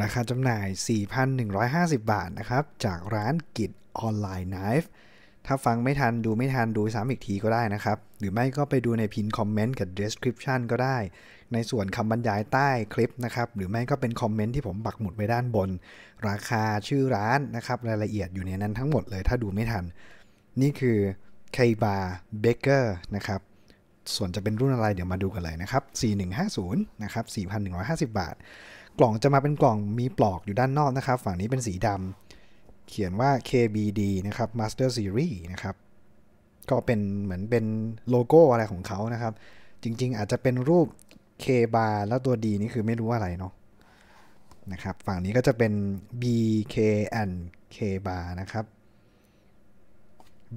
ราคาจำหน่าย 4,150 บาท นะครับ จากร้านกิจออนไลน์ไนฟ์ ถ้าฟังไม่ทันดูไม่ทัน ดูซ้ำอีกทีก็ได้นะครับ หรือไม่ก็ไปดูในพินคอมเมนต์กับ description ก็ได้ ในส่วนคำบรรยายใต้คลิปนะครับ หรือไม่ก็เป็นคอมเมนต์ที่ผมบักหมุดไว้ด้านบน ราคาชื่อร้านนะครับ รายละเอียดอยู่ในนั้นทั้งหมดเลยถ้าดูไม่ทัน นี่คือเคบาร์เบเกอร์นะครับ ส่วนจะเป็นรุ่นอะไร เดี๋ยวมาดูกันเลยนะครับ 4150 นะครับ 4,150 บาทกล่องจะมาเป็นกล่องมีปลอกอยู่ด้านนอกนะครับ ฝั่งนี้เป็นสีดำ เขียนว่า KBD นะครับ Master Series นะครับ ก็เป็นเหมือนเป็นโลโก้อะไรของเขานะครับ จริง ๆ อาจจะเป็นรูป K bar แล้วตัว D นี่คือไม่รู้อะไรเนาะ นะครับ ฝั่งนี้ก็จะเป็น BK and K bar นะครับ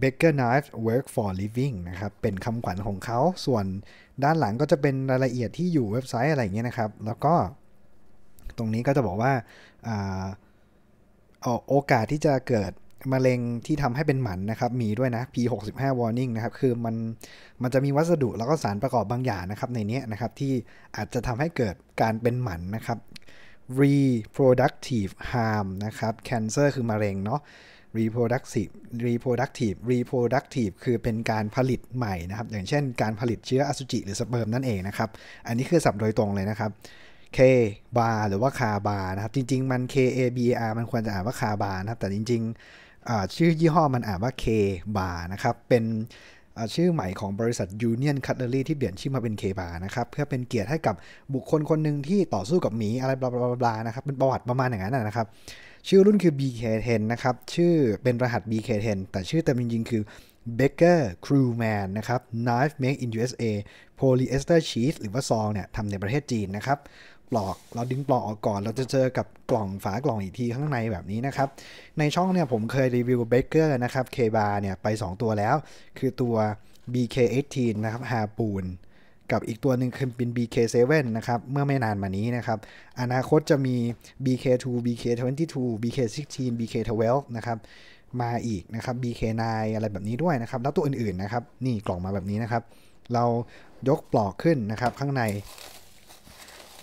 Baker Knife Work for Living นะครับ เป็นคำขวัญของเขา ส่วนด้านหลังก็จะเป็นรายละเอียดที่อยู่เว็บไซต์อะไรอย่างเงี้ยนะครับ แล้วก็ตรงนี้ก็จะบอกว่าโอกาสที่จะเกิดมะเร็งที่ทำให้เป็นหมันนะครับ มีด้วยนะ P65 warning นะครับ คือมันมันจะมีวัสดุแล้วก็สารประกอบบางอย่างนะครับในนี้นะครับ ที่อาจจะทำให้เกิดการเป็นหมันนะครับ reproductive harm นะครับ cancer คือมะเร็งเนาะ reproductive reproductive reproductive คือเป็นการผลิตใหม่นะครับ อย่างเช่นการผลิตเชื้ออสุจิหรือสเปิร์มนั่นเองนะครับอันนี้คือสับโดยตรงเลยนะครับ K bar หรือว่าคาบาร์นะครับ จริงๆมัน K A B A R มันควรจะอ่านว่าคาบาร์นะครับ แต่จริงๆ ชื่อยี่ห้อมันอ่านว่า K bar นะครับ เป็นชื่อใหม่ของบริษัท Union Cutlery ที่เปลี่ยนชื่อมาเป็น K bar นะครับเพื่อเป็นเกียรติให้กับบุคคลคนหนึ่งที่ต่อสู้กับหมี อะไรบลาบลาบลานะครับ เป็นประวัติประมาณอย่างนั้นนะครับ ชื่อรุ่นคือ BK10 นะครับชื่อเป็นรหัส BK10 แต่ชื่อเต็มจริงๆคือ Baker Crewman นะครับ Knife Made in USA Polyester s h e e t หรือว่าซองเนี่ยทำในประเทศจีนนะครับปลอกเราดึงปลอกออกก่อน เราจะเจอกับกล่องฝากล่องอีกที ข้างในแบบนี้นะครับ ในช่องเนี่ย ผมเคยรีวิวเบเกอร์นะครับ K bar เนี่ย ไป 2 ตัวแล้ว คือตัว BK18 นะครับฮาปูน กับอีกตัวหนึ่งคือเป็น BK7 นะครับ เมื่อไม่นานมานี้นะครับ อนาคตจะมี BK2 BK22 BK16 BK12 นะครับ มาอีกนะครับ BK9 อะไรแบบนี้ด้วยนะครับแล้วตัวอื่นๆนะครับนี่กล่องมาแบบนี้นะครับ เรายกปลอกขึ้นนะครับข้างใน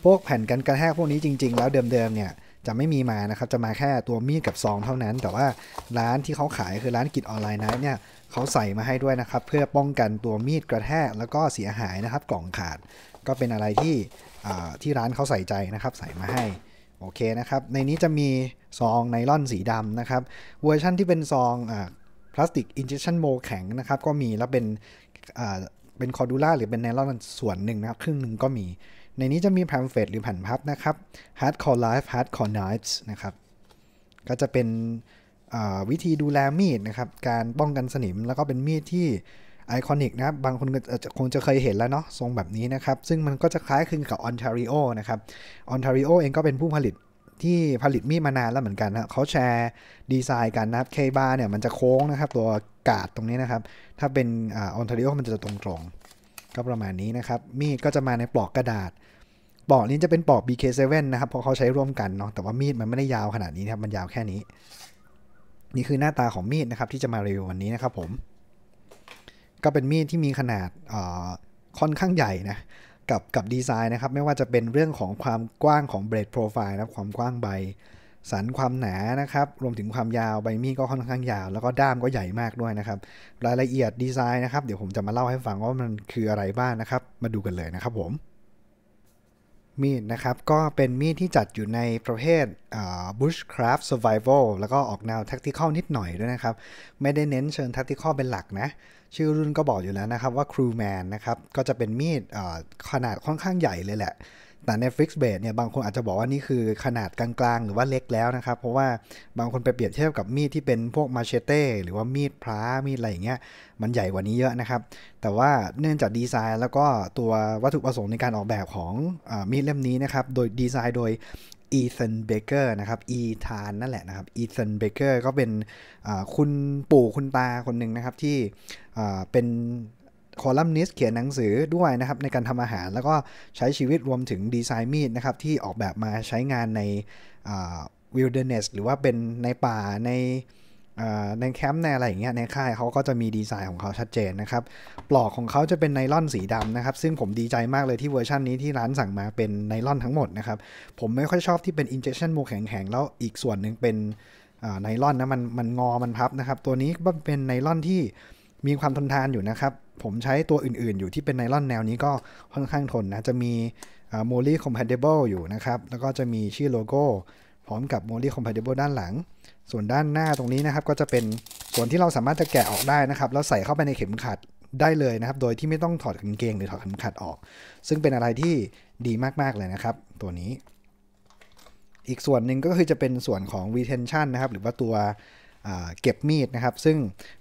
พวกแผ่นกันกระแทกพวกนี้จริงๆแล้วเดิมๆเนี่ย จะไม่มีมานะครับ จะมาแค่ตัวมีดกับซองเท่านั้น แต่ว่าร้านที่เขาขายคือร้านกิจออนไลน์นนเนี่ยเขาใส่มาให้ด้วยนะครับ เพื่อป้องกันตัวมีดกระแทกแล้วก็เสียหายนะครับกล่องขาด ก็เป็นอะไรที่ที่ร้านเขาใส่ใจนะครับใส่มาให้โอเคนะครับ ในนี้จะมีซองไนล่อนสีดำนะครับเวอร์ชั่นที่เป็นซองพลาสติกอินเจคชั่นโมแข็งนะครับก็มีแล้วเป็นเป็นคอร์ดูล่าหรือเป็นไนล่อนส่วนหนึ่งนะครับครึ่งหนึ่งก็มีในนี้จะมีแพมเฟตหรือแผ่นพับนะครับ hardcore life hardcore knives นะครับก็จะเป็นวิธีดูแลมีดนะครับ การป้องกันสนิมแล้วก็เป็นมีดที่ไอคอนิกนะครับบางคนคงจะเคยเห็นแล้วเนาะทรงแบบนี้นะครับ ซึ่งมันก็จะคล้ายคลึงกับออนทาริโอนะครับออนทาริโอเองก็เป็นผู้ผลิตที่ผลิตมีดมานานแล้วเหมือนกันนะเขาแชร์ดีไซน์กันนะครับเคบาเนี่ยมันจะโค้งนะครับตัวกาดตรงนี้นะครับถ้าเป็นออนทาริโอมันจะตรงงก็ประมาณนี้นะครับ มีดก็จะมาในปลอกกระดาษ ปลอกนี้จะเป็นปลอก BK7 นะครับ เพราะเขาใช้ร่วมกันเนาะ แต่ว่ามีดมันไม่ได้ยาวขนาดนี้นะครับ มันยาวแค่นี้ นี่คือหน้าตาของมีดนะครับที่จะมารีวิววันนี้นะครับผม ก็เป็นมีดที่มีขนาดค่อนข้างใหญ่นะกับกับดีไซน์นะครับ ไม่ว่าจะเป็นเรื่องของความกว้างของเบรดโปรไฟล์นะความกว้างใบสันความหนานะครับรวมถึงความยาว ใบมีดก็ค่อนข้างยาว แล้วก็ด้ามก็ใหญ่มากด้วยนะครับ รายละเอียดดีไซน์นะครับ เดี๋ยวผมจะมาเล่าให้ฟังว่ามันคืออะไรบ้างนนะครับ มาดูกันเลยนะครับผม มีดนะครับ ก็เป็นมีดที่จัดอยู่ในประเภท bushcraft survival แล้วก็ออกแนว tactical นิดหน่อยด้วยนะครับ ไม่ได้เน้นเชิง tactical เป็นหลักนะ ชื่อรุ่นก็บอกอยู่แล้วนะครับว่า crewman นะครับก็จะเป็นมีดขนาดค่อนข้างใหญ่เลยแหละต่ Netflix Base เนี่ยบางคนอาจจะบอกว่านี่คือขนาดกลางๆ หรือว่าเล็กแล้วนะครับ เพราะว่าบางคนไปเปรียบเทียบกับมีดที่เป็นพวกมาเชเต้หรือว่ามีดพร้ามีดอะไรอย่างเงี้ยมันใหญ่กว่านี้เยอะนะครับ แต่ว่าเนื่องจากดีไซน์แล้วก็ตัววัตถุประสงค์ในการออกแบบของอมีดเล่มนี้นะครับโดยดีไซน์โดยอีเซนเบเกอร์นะครับอีธานนั่นแหละนะครับอีธานเบเกอร์ก็เป็นคุณปู่คุณตาคนหนึ่งนะครับที่เป็นคอลัมนิสเขียนหนังสือด้วยนะครับ ในการทำอาหารแล้วก็ใช้ชีวิตรวมถึงดีไซน์มีดนะครับ ที่ออกแบบมาใช้งานในวิลเดอร์เนสหรือว่าเป็นในป่าในในแคมป์ในอะไรอย่างเงี้ยในค่ายเขาก็จะมีดีไซน์ของเขาชัดเจนนะครับ ปลอกของเขาจะเป็นไนล่อนสีดำนะครับ ซึ่งผมดีใจมากเลยที่เวอร์ชันนี้ที่ร้านสั่งมาเป็นไนล่อนทั้งหมดนะครับผมไม่ค่อยชอบที่เป็นอินเจคชั่นโมแข็งๆแล้วอีกส่วนหนึ่งเป็นไนล่อนนะมันมันงอ มันพับนะครับตัวนี้ก็เป็นไนล่อนที่มีความทนทานอยู่นะครับผมใช้ตัวอื่น ๆอยู่ที่เป็นไนลอนแนวนี้ก็ค่อนข้างทนนะจะมี m o l y compatible อยู่นะครับแล้วก็จะมีชื่อโลโก้ พร้อมกับ m o l y compatible ด้านหลัง ส่วนด้านหน้าตรงนี้นะครับ ก็จะเป็นส่วนที่เราสามารถจะแกะออกได้นะครับ แล้วใส่เข้าไปในเข็มขัดได้เลยนะครับ โดยที่ไม่ต้องถอดกางเกงหรือถอดเข็มขัดออก ซึ่งเป็นอะไรที่ดีมากๆเลยนะครับ ตัวนี้ อีกส่วนหนึ่งก็คือจะเป็นส่วนของ retention นะครับหรือว่าตัวเก็บมีดนะครับซึ่ง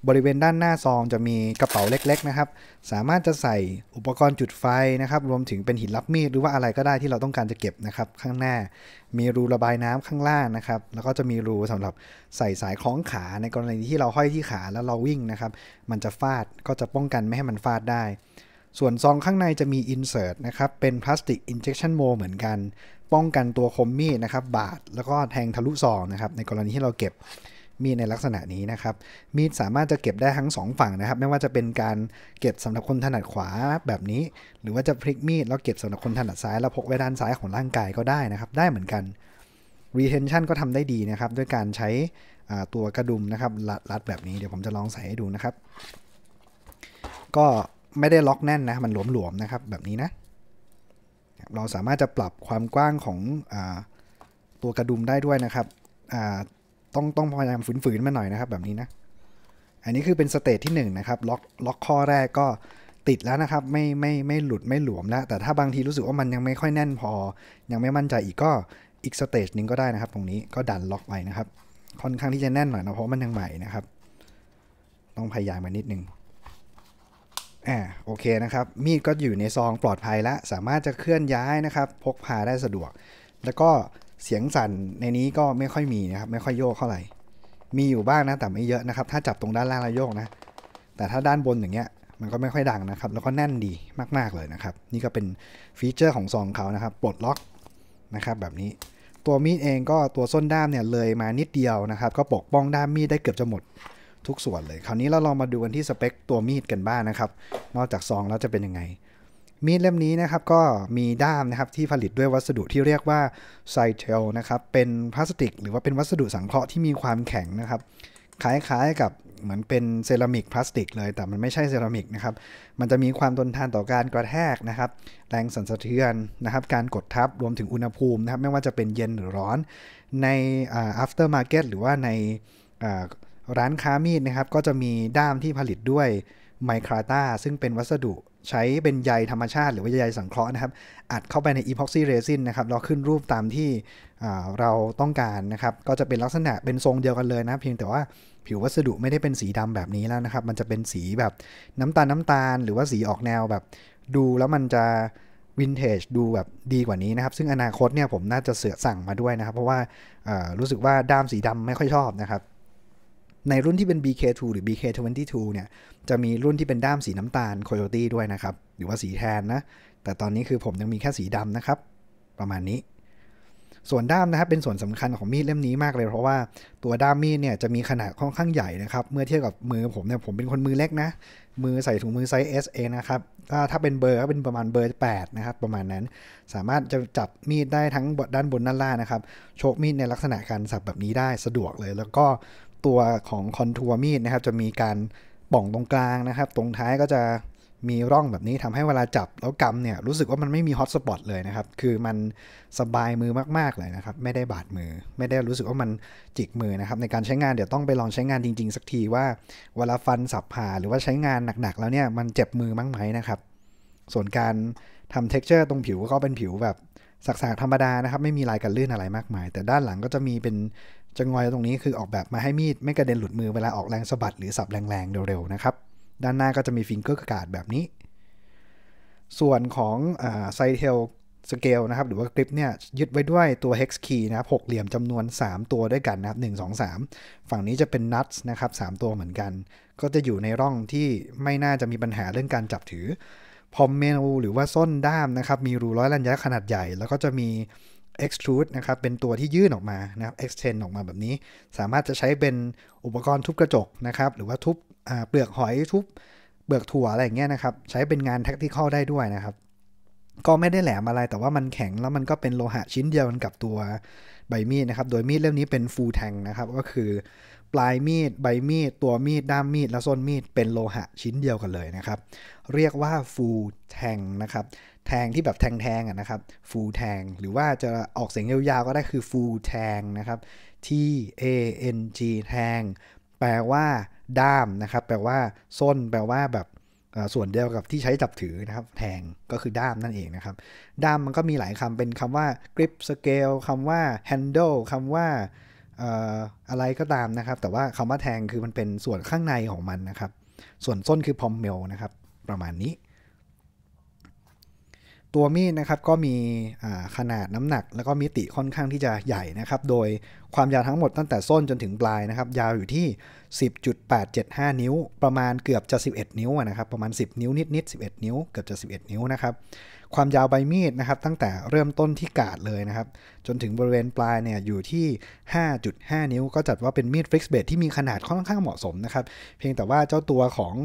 บริเวณด้านหน้าซองจะมีกระเป๋าเล็กๆนะครับ สามารถจะใส่อุปกรณ์จุดไฟนะครับ รวมถึงเป็นหินรับ มีดหรือว่าอะไรก็ได้ที่เราต้องการจะเก็บนะครับข้างหน้า มีรูระบายน้ำข้างล่างนะครับแล้วก็จะมีรูสำหรับใส่สายคล้องขาในกรณีที่เราห้อยที่ขาแล้วเราวิ่งนะครับมันจะฟาดก็จะป้องกันไม่ให้มันฟาดได้ ส่วนซองข้างในจะมีอินเสิร์ตนะครับเป็นพลาสติกอินเจคชั n m o l เหมือนกัน ป้องกันตัวคมมีดนะครับ บาดแล้วก็แทงทะลุซองนะครับในกรณีที่เราเก็บมีในลักษณะนี้นะครับ มีดสามารถจะเก็บได้ทั้ง 2 ฝั่งนะครับ ไม่ว่าจะเป็นการเก็บสำหรับคนถนัดขวาแบบนี้ หรือว่าจะพลิกมีดแล้วเก็บสำหรับคนถนัดซ้ายแล้วพกไว้ด้านซ้ายของร่างกายก็ได้นะครับ ได้เหมือนกัน retention ก็ทำได้ดีนะครับ ด้วยการใช้ตัวกระดุมนะครับรัดแบบนี้ เดี๋ยวผมจะลองใส่ให้ดูนะครับ ก็ไม่ได้ล็อกแน่นนะ มันหลวมๆนะครับแบบนี้นะ เราสามารถจะปรับความกว้างของอตัวกระดุมได้ด้วยนะครับต้องต้องพยายามฝืนๆมาหน่อยนะครับ แบบนี้นะ อันนี้คือเป็นสเตจที่1นนะครับล็อกล็อกข้อแรกก็ติดแล้วนะครับ ไม่ไม่ไม่หลุดไม่หลวมแล้วแต่ถ้าบางทีรู้สึกว่ามันยังไม่ค่อยแน่นพอ ยังไม่มั่นใจอีกก็อีกสเตจหนึ่งก็ได้นะครับ ตรงนี้ก็ดันล็อกไว้นะครับ ค่อนข้างที่จะแน่นหน่อยนะเพราะมันยังใหม่นะครับต้องพยายามมานิดนึงอ่าโอเคนะครับมีดก็อยู่ในซองปลอดภัยแล้วสามารถจะเคลื่อนย้ายนะครับ พกพาได้สะดวก แล้วก็เสียงสั่นในนี้ก็ไม่ค่อยมีนะครับ ไม่ค่อยโยกเท่าไหร่ มีอยู่บ้างนะแต่ไม่เยอะนะครับถ้าจับตรงด้านล่างแล้วโยกนะแต่ถ้าด้านบนอย่างเงี้ยมันก็ไม่ค่อยดังนะครับแล้วก็แน่นดีมากๆเลยนะครับ นี่ก็เป็นฟีเจอร์ของซองเขานะครับปลดล็อกนะครับแบบนี้ตัวมีดเองก็ตัวส้นด้ามเนี่ยเลยมานิดเดียวนะครับก็ปกป้องด้ามมีดได้เกือบจะหมด ทุกส่วนเลยคราวนี้เราลองมาดูกันที่สเปคตัวมีดกันบ้างนะครับนอกจากซองแล้วจะเป็นยังไงมีดเล่มนี้นะครับก็มีด้ามนะครับที่ผลิตด้วยวัสดุที่เรียกว่าไซเทลนะครับเป็นพลาสติกหรือว่าเป็นวัสดุสังเคราะห์ที่มีความแข็งนะครับคล้ายๆกับเหมือนเป็นเซรามิกพลาสติกเลย แต่มันไม่ใช่เซรามิกนะครับมันจะมีความทนทานต่อการกระแทกนะครับแรงสั่นสะเทือนนะครับการกดทับรวมถึงอุณหภูมินะครับไม่ว่าจะเป็นเย็นหรือร้อน ใน after market หรือว่าในร้านค้ามีดนะครับก็จะมีด้ามที่ผลิตด้วยไมคราตาซึ่งเป็นวัสดุใช้เป็นใยธรรมชาติหรือว่าใยสังเคราะห์นะครับ อัดเข้าไปในอีพ็อกซี่เรซินนะครับเราขึ้นรูปตามที่เราต้องการนะครับ ก็จะเป็นลักษณะเป็นทรงเดียวกันเลยนะ เพียงแต่ว่าผิววัสดุไม่ได้เป็นสีดำแบบนี้แล้วนะครับ มันจะเป็นสีแบบน้ำตาลน้ำตาลหรือว่าสีออกแนวแบบดูแล้วมันจะวินเทจดูแบบดีกว่านี้นะครับ ซึ่งอนาคตเนี่ยผมน่าจะเสือสั่งมาด้วยนะครับ เพราะว่ารู้สึกว่าด้ามสีดำไม่ค่อยชอบนะครับในรุ่นที่เป็น BK2 หรือ BK22 เนี่ย จะมีรุ่นที่เป็นด้ามสีน้ำตาล Coyote ด้วยนะครับ หรือว่าสีแทนนะ แต่ตอนนี้คือผมยังมีแค่สีดำนะครับ ประมาณนี้ ส่วนด้ามนะครับ เป็นส่วนสำคัญของมีดเล่มนี้มากเลย เพราะว่าตัวด้ามมีดเนี่ย จะมีขนาดค่อนข้างใหญ่นะครับ เมื่อเทียบกับมือผมเนี่ย ผมเป็นคนมือเล็กนะ มือใส่ถุงมือไซส์ S เองนะครับ ถ้าถ้าเป็นเบอร์ก็เป็นประมาณเบอร์ 8 นะครับ ประมาณนั้น สามารถจะจับมีดได้ทั้งด้านบนด้านล่างนะครับโชกมีดในลักษณะการสับแบบนี้ได้สะดวกเลย แล้วก็ตัวของคอนทัวร์มีดนะครับจะมีการ ป่องตรงกลางนะครับ ตรงท้ายก็จะมีร่องแบบนี้ทำให้เวลาจับแล้วกำเนี่ยรู้สึกว่ามันไม่มีฮอตสปอตเลยนะครับ คือมันสบายมือมากๆเลยนะครับ ไม่ได้บาดมือ ไม่ได้รู้สึกว่ามันจิกมือนะครับ ในการใช้งานเดี๋ยวต้องไปลองใช้งานจริง ๆ สักทีว่า เวลาฟันสับผ่าหรือว่าใช้งานหนักๆแล้วเนี่ยมันเจ็บมือมั้งไหมนะครับ ส่วนการทำเท็กเจอร์ตรงผิวก็เป็นผิวแบบสักๆธรรมดานะครับ ไม่มีลายกันลื่นอะไรมากมาย แต่ด้านหลังก็จะมีเป็นจะงอยตรงนี้คือออกแบบมาให้มีดไม่กระเด็นหลุดมือเวลาออกแรงสะบัดหรือสับแรง ๆ เร็ว ๆ นะครับ ด้านหน้าก็จะมีฟิงเกอร์การ์ดแบบนี้ ส่วนของไซเทลสเกลนะครับ หรือว่ากริปเนี่ย ยึดไว้ด้วยตัว hex key นะครับหกเหลี่ยมจำนวน 3 ตัวด้วยกันนะครับ 1 2 3 ฝั่งนี้จะเป็น nuts นะครับ 3 ตัวเหมือนกัน ก็จะอยู่ในร่องที่ไม่น่าจะมีปัญหาเรื่องการจับถือพอมเมนูหรือว่าส้นด้ามนะครับมีรูร้อยลันยะขนาดใหญ่แล้วก็จะมี extrude นะครับเป็นตัวที่ยื่นออกมานะครับ extend ออกมาแบบนี้ สามารถจะใช้เป็นอุปกรณ์ทุบกระจกนะครับ หรือว่าทุบเปลือกหอยทุบเปลือกถั่วอะไรอย่างเงี้ยนะครับ ใช้เป็นงานแ็กที่ข้อได้ด้วยนะครับ ก็ไม่ได้แหลมอะไร แต่ว่ามันแข็งแล้วมันก็เป็นโลหะชิ้นเดียวกันกับตัวใบมีดนะครับโดยมีดเล่มนี้เป็นฟูแทงนะครับ ก็คือปลายมีด ใบมีด ตัวมีดด้ามมีดและส้นมีดเป็นโลหะชิ้นเดียวกันเลยนะครับ เรียกว่าฟูแทงนะครับแทงที่แบบแทงแทงอ่ะนะครับฟูแทงหรือว่าจะออกเสียงยาวๆก็ได้คือฟูแทงนะครับ T A N G แทง แปลว่าด้ามนะครับ แปลว่าส้นแปลว่าแบบส่วนเดียวกับที่ใช้จับถือนะครับ แทงก็คือด้ามนั่นเองนะครับด้ามมันก็มีหลายคำเป็นคำว่า grip scale คำว่า handle คำว่าอะไรก็ตามนะครับ แต่ว่าคำว่าแทงคือมันเป็นส่วนข้างในของมันนะครับ ส่วนส้นคือพอมเมลนะครับ ประมาณนี้ตัวมีดนะครับก็มีขนาดน้ำหนัก แล้วก็มิติค่อนข้างที่จะใหญ่นะครับโดยความยาวทั้งหมดตั้งแต่ส้นจนถึงปลายนะครับยาวอยู่ที่ 10.875 นิ้ว ประมาณเกือบจะ11นิ้วนะครับประมาณ 10 นิ้วนิดๆ11 นิ้วเกือบจะ11 นิ้วนะครับความยาวใบมีดนะครับตั้งแต่เริ่มต้นที่กาดเลยนะครับจนถึงบริเวณปลายเนี่ยอยู่ที่ 5.5 นิ้ว ก็จัดว่าเป็นมีดฟิกซ์เบดที่มีขนาดค่อนข้างเหมาะสมนะครับเพียงแต่ว่าเจ้าตัวของ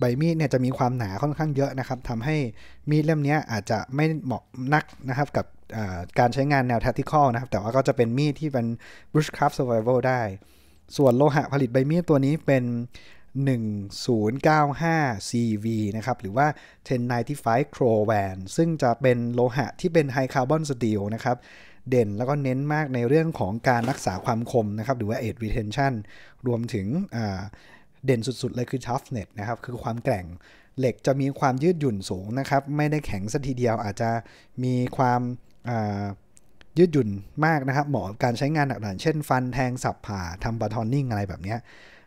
ใบมีดเนี่ยจะมีความหนาค่อนข้างเยอะนะครับทำให้มีดเล่มนี้อาจจะไม่เหมาะนักนะครับ กับการใช้งานแนวแท็ติคอลนะครับ แต่ว่าก็จะเป็นมีดที่เป็น bushcraft survival ได้ ส่วนโลหะผลิตใบมีดตัวนี้เป็น 1095 CV นะครับ หรือว่า 1095 c r o w a n ซึ่งจะเป็นโลหะที่เป็นไฮคาร์บอนสตีลนะครับ เด่นแล้วก็เน้นมากในเรื่องของการรักษาความคมนะครับหรือว่า a g e retention รวมถึงเด่นสุดๆ เลยคือ toughness นะครับ คือความแกร่ง เหล็กจะมีความยืดหยุ่นสูงนะครับ ไม่ได้แข็งสัทีเดียว อาจจะมีความยืดหยุ่นมากนะครับ เหมาะกับการใช้งานหนักๆเช่นฟันแทงสับผ่า ทำบัตทอนนิ่งอะไรแบบนี้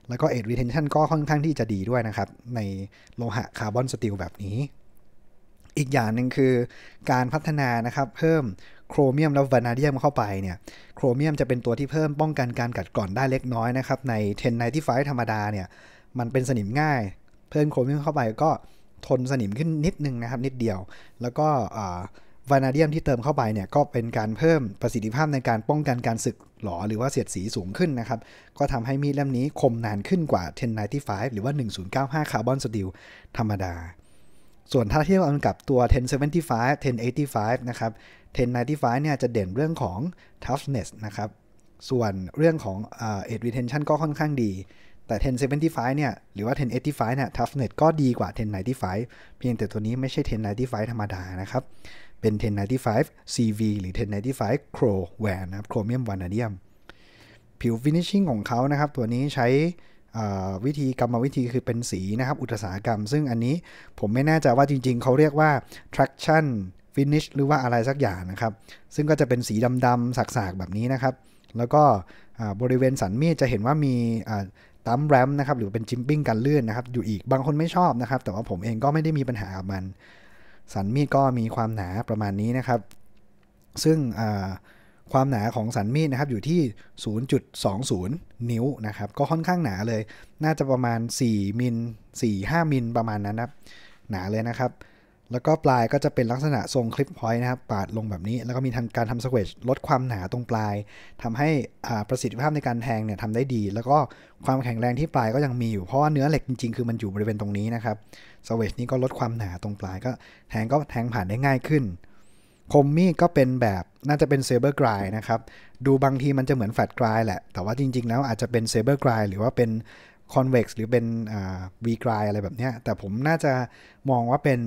แล้วก็เอ็ดรีเทนชันก็ค่อนข้างที่จะดีด้วยนะครับ ในโลหะคาร์บอนสตีลแบบนี้ อีกอย่างหนึ่งคือการพัฒนานะครับ เพิ่มโครเมียมและวานาเดียมเข้าไปเนี่ยโครเมียมจะเป็นตัวที่เพิ่มป้องกันการกัดกร่อนได้เล็กน้อยนะครับใน 1095 ธรรมดาเนี่ยมันเป็นสนิมง่าย เพิ่มโครเมียมเข้าไปก็ทนสนิมขึ้นนิดนึงนะครับ นิดเดียว แล้วก็วานาเดียมที่เติมเข้าไปเนี่ยก็เป็นการเพิ่มประสิทธิภาพในการป้องกันการสึกหลอหรือว่าเสียดสีสูงขึ้นนะครับก็ทำให้มีดเล่มนี้คมนานขึ้นกว่า 1095หรือว่า 1095 คาร์บอนสตีลธรรมดา ส่วนถ้าเทียบกักับตัว 1075 1085 นะครับ1095 เนี่ยจะเด่นเรื่องของ toughness นะครับ ส่วนเรื่องของ edge retention ก็ค่อนข้างดี แต่ 1075 เนี่ยหรือว่า1085 เนี่ย toughness ก็ดีกว่า 1095 เพียงแต่ตัวนี้ไม่ใช่ 1095 ธรรมดานะครับ เป็น 1095 CV หรือ 1095 Crow Wear นะครับ Chromium Vanadium ผิว finishing ของเขานะครับ ตัวนี้ใช้วิธีกรรมวิธีคือเป็นสีนะครับอุตสาหกรรม ซึ่งอันนี้ผมไม่แน่ใจว่าจริงๆเขาเรียกว่า traction ฟินิชหรือว่าอะไรสักอย่างนะครับ ซึ่งก็จะเป็นสีดำๆสาก ๆ แบบนี้นะครับ แล้วก็บริเวณสันมีดจะเห็นว่ามีตั้มแรมนะครับ หรือเป็นจิมปิ้งกันลื่นนะครับ อยู่อีกบางคนไม่ชอบนะครับ แต่ว่าผมเองก็ไม่ได้มีปัญหากับมัน สันมีดก็มีความหนาประมาณนี้นะครับ ซึ่งความหนาของสันมีดนะครับอยู่ที่ 0.20 นิ้วนะครับ ก็ค่อนข้างหนาเลย น่าจะประมาณ 4 มิล4-5มิลประมาณนั้นนะครับ หนาเลยนะครับแล้วก็ปลายก็จะเป็นลักษณะทรงคลิปพอยต์นะครับปาดลงแบบนี้ แล้วก็มีทางการทำสเควชลดความหนาตรงปลาย ทำให้ประสิทธิภาพในการแทงเนี่ยทำได้ดี แล้วก็ความแข็งแรงที่ปลายก็ยังมีอยู่เพราะว่าเนื้อเหล็กจริงๆคือ มันอยู่บริเวณตรงนี้นะครับสเควชนี้ก็ลดความหนาตรงปลายก็แทงก็แทงผ่านได้ง่ายขึ้น คมมีดก็เป็นแบบน่าจะเป็นเซเบอร์กรายนะครับดูบางทีมันจะเหมือนแฟลตกรายแหละ แต่ว่าจริง ๆ แล้วอาจจะเป็นเซเบอร์กรายหรือว่าเป็นคอนเว็กซ์หรือเป็นวีกรายอะไรแบบนี้แต่ผมน่าจะมองว่าเป็น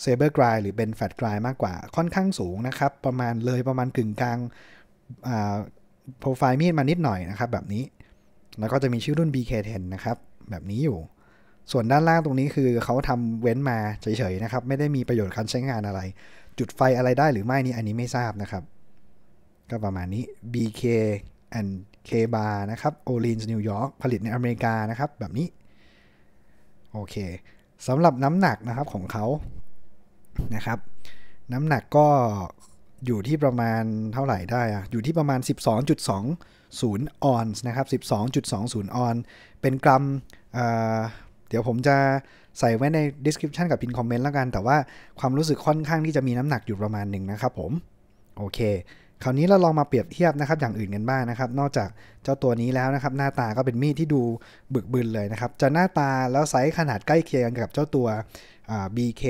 เซเบอร์กรายหรือเบนแฟตกรายมากกว่า ค่อนข้างสูงนะครับ ประมาณเลยประมาณกึ่งกลางโปรไฟล์มีดมานิดหน่อยนะครับ แบบนี้ แล้วก็จะมีชื่อรุ่น BK10 นะครับ แบบนี้อยู่ ส่วนด้านล่างตรงนี้คือเขาทำเว้นมา เฉยๆ นะครับ ไม่ได้มีประโยชน์การใช้งานอะไร จุดไฟอะไรได้หรือไม่นี่อันนี้ไม่ทราบนะครับ ก็ประมาณนี้ BK and K bar นะครับ Orleans New York ผลิตในอเมริกานะครับ แบบนี้โอเคสำหรับน้ำหนักนะครับของเขานะครับน้ำหนักก็อยู่ที่ประมาณเท่าไหร่ได้อะอยู่ที่ประมาณ 12.20ออนซ์นะครับ12.20ออนเป็นกรัมเเดี๋ยวผมจะใส่ไว้ใน description กับพินคอมเมนต์แล้วกัน แต่ว่าความรู้สึกค่อนข้างที่จะมีน้ำหนักอยู่ประมาณหนึ่งนะครับผม โอเค คราวนี้เราลองมาเปรียบเทียบนะครับอย่างอื่นกันบ้างนะครับนอกจากเจ้าตัวนี้แล้วนะครับหน้าตาก็เป็นมีดที่ดูบึกบึนเลยนะครับ จะหน้าตาแล้วไซส์ขนาดใกล้เคียงกับเจ้าตัว BK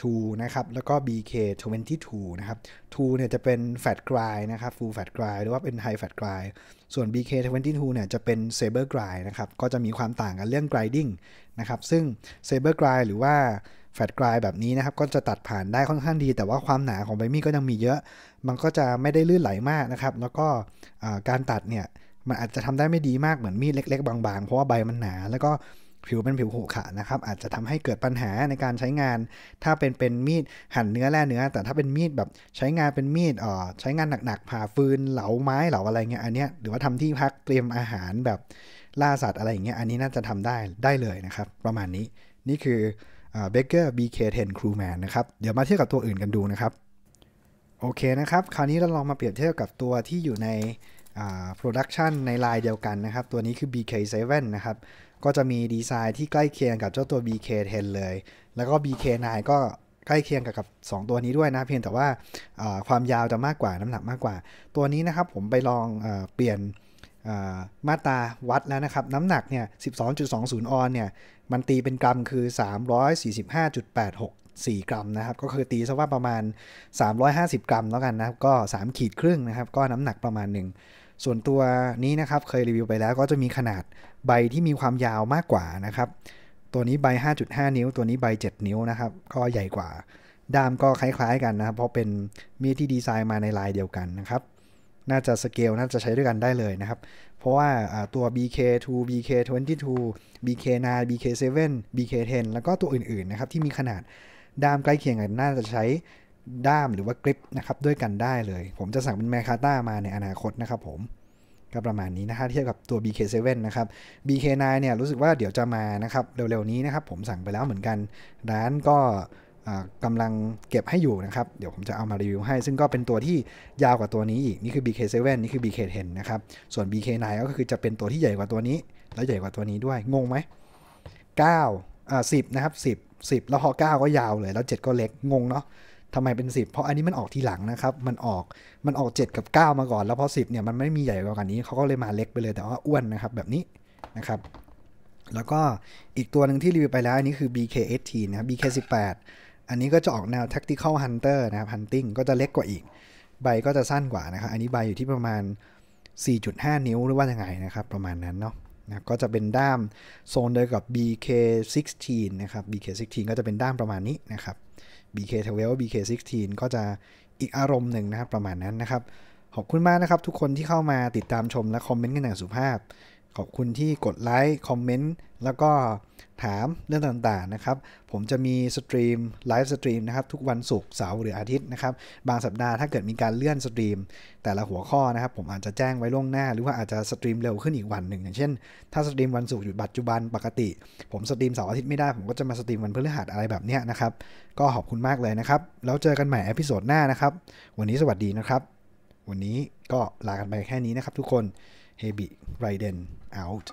2 นะครับ แล้วก็ BK22 นะครับ 2 เนี่ยจะเป็นแฟตกรายนะครับ full fat กรายหรือว่าเป็น high fat กรายส่วน BK22 เนี่ยจะเป็น saber กรายนะครับ ก็จะมีความต่างกันเรื่อง grinding นะครับ ซึ่ง saber กรายหรือว่าแฟตกรายแบบนี้นะครับ ก็จะตัดผ่านได้ค่อนข้างดี แต่ว่าความหนาของใบมีดก็ยังมีเยอะ มันก็จะไม่ได้ลื่นไหลมากนะครับ แล้วก็การตัดเนี่ย มันอาจจะทำได้ไม่ดีมากเหมือนมีดเล็กๆ บางๆ เพราะว่าใบมันหนา แล้วก็ผิวเป็นผิวหูขะนะครับอาจจะทำให้เกิดปัญหาในการใช้งาน ถ้าเป็นเป็นมีดหั่นเนื้อแล่เนื้อ แต่ถ้าเป็นมีดแบบใช้งานเป็นมีดอ่อใช้งานหนักๆ ผ่าฟืนเหลาไม้เหลาอะไรเงี้ยอันเนี้ยหรือว่าทำที่พักเตรียมอาหารแบบล่าสัตว์อะไรอย่างเงี้ยอันนี้น่าจะทำได้ได้เลยนะครับ ประมาณนี้นี่คือเบเกอร์บีเคเทนครูแมนนะครับเดี๋ยวมาเทียบกับตัวอื่นกันดูนะครับ โอเคนะครับ คราวนี้เราลองมาเปรียบเทียบกับตัวที่อยู่ในโปรดักชันในลายเดียวกันนะครับตัวนี้คือ BK7 นะครับก็จะมีดีไซน์ที่ใกล้เคียงกับเจ้าตัว BK10 เลย แล้วก็ BK9 ก็ใกล้เคียงกับ2ตัวนี้ด้วยนะ เพียงแต่ว่าความยาวจะมากกว่าน้ำหนักมากกว่า ตัวนี้นะครับผมไปลองอเปลี่ยนมาตราวัดแล้วนะครับ น้ำหนักเนี่ย 12.20 ออนเนี่ย มันตีเป็นกรัมคือ 345.864 กรัมนะครับ ก็คือตีซะว่าประมาณ 350 กรัมแล้วกันนะก็3ขีดครึ่งนะครับ ก็น้ำหนักประมาณหนึ่งส่วนตัวนี้นะครับเคยรีวิวไปแล้วก็จะมีขนาดใบที่มีความยาวมากกว่านะครับ ตัวนี้ใบ 5.5 นิ้ว ตัวนี้ใบ 7 นิ้ว นะครับก็ใหญ่กว่า ด้ามก็คล้ายๆกันนะครับ เพราะเป็นมีดที่ดีไซน์มาในลายเดียวกันนะครับ น่าจะสเกลน่าจะใช้ด้วยกันได้เลยนะครับ เพราะว่าตัว BK2 BK22 BK9 BK7 BK10 แล้วก็ตัวอื่นๆนะครับ ที่มีขนาดด้ามใกล้เคียงกันน่าจะใช้ด้ามหรือว่ากริปนะครับด้วยกันได้เลย ผมจะสั่งเป็นแมคคาต้ามาในอนาคตนะครับผมก็ประมาณนี้นะฮะเทียบกับตัว BK7 นะครับ BK9 เนี่ยรู้สึกว่าเดี๋ยวจะมานะครับเร็วๆนี้นะครับผมสั่งไปแล้วเหมือนกันร้านก็กำลังเก็บให้อยู่นะครับเดี๋ยวผมจะเอามารีวิวให้ ซึ่งก็เป็นตัวที่ยาวกว่าตัวนี้อีกนี่คือ BK7 นี่คือ BK10 นะครับส่วน BK9 ก็คือจะเป็นตัวที่ใหญ่กว่าตัวนี้แล้วใหญ่กว่าตัวนี้ด้วยงงไหม9อ่า 10 นะครับ 10 10 แล้วพอ9 ก็ยาวเลยแล้ว 7 ก็เล็กงงเนาะทำไมเป็น 10 เพราะอันนี้มันออกทีหลังนะครับ มันออก มันออก 7 กับ 9 มาก่อน แล้วพอ10เนี่ยมันไม่มีใหญ่กว่านี้เขาก็เลยมาเล็กไปเลย แต่ว่าอ้วนนะครับแบบนี้นะครับ แล้วก็อีกตัวหนึ่งที่รีวิวไปแล้ว อันนี้คือ BK18 นะครับ BK18 อันนี้ก็จะออกแนว tactical hunter นะครับ hunting ก็จะเล็กกว่าอีก ใบก็จะสั้นกว่านะครับ อันนี้ใบอยู่ที่ประมาณ 4.5 นิ้วหรือว่ายังไงนะครับ ประมาณนั้นเนาะนะ ก็จะเป็นด้ามโซนเดียวกับ BK16 นะครับ BK16 ก็จะเป็นด้ามประมาณนี้นะครับ BK12 BK16 ก็จะอีกอารมณ์หนึ่งนะครับ ประมาณนั้นนะครับ ขอบคุณมากนะครับ ทุกคนที่เข้ามาติดตามชมและคอมเมนต์กันอย่างสุภาพขอบคุณที่กดไลค์คอมเมนต์แล้วก็ถามเรื่องต่างๆนะครับผมจะมีสตรีมไลฟ์สตรีมนะครับ ทุกวันศุกร์เสาร์หรืออาทิตย์นะครับ บางสัปดาห์ถ้าเกิดมีการเลื่อนสตรีม แต่ละหัวข้อนะครับ ผมอาจจะแจ้งไว้ล่วงหน้า หรือว่าอาจจะสตรีมเร็วขึ้นอีกวันหนึ่งอย่างเช่นถ้าสตรีมวันศุกร์อยู่ปัจจุบันปกติ ผมสตรีมเสาร์อาทิตย์ไม่ได้ผมก็จะมาสตรีมวันพฤหัสอะไรแบบนี้นะครับก็ขอบคุณมากเลยนะครับแล้วเจอกันใหม่อพิโซดหน้านะครับวันนี้สวัสดีนะครับ วันนี้ก็ลากันไปแค่นี้นะครับ ทุกคน AB right in out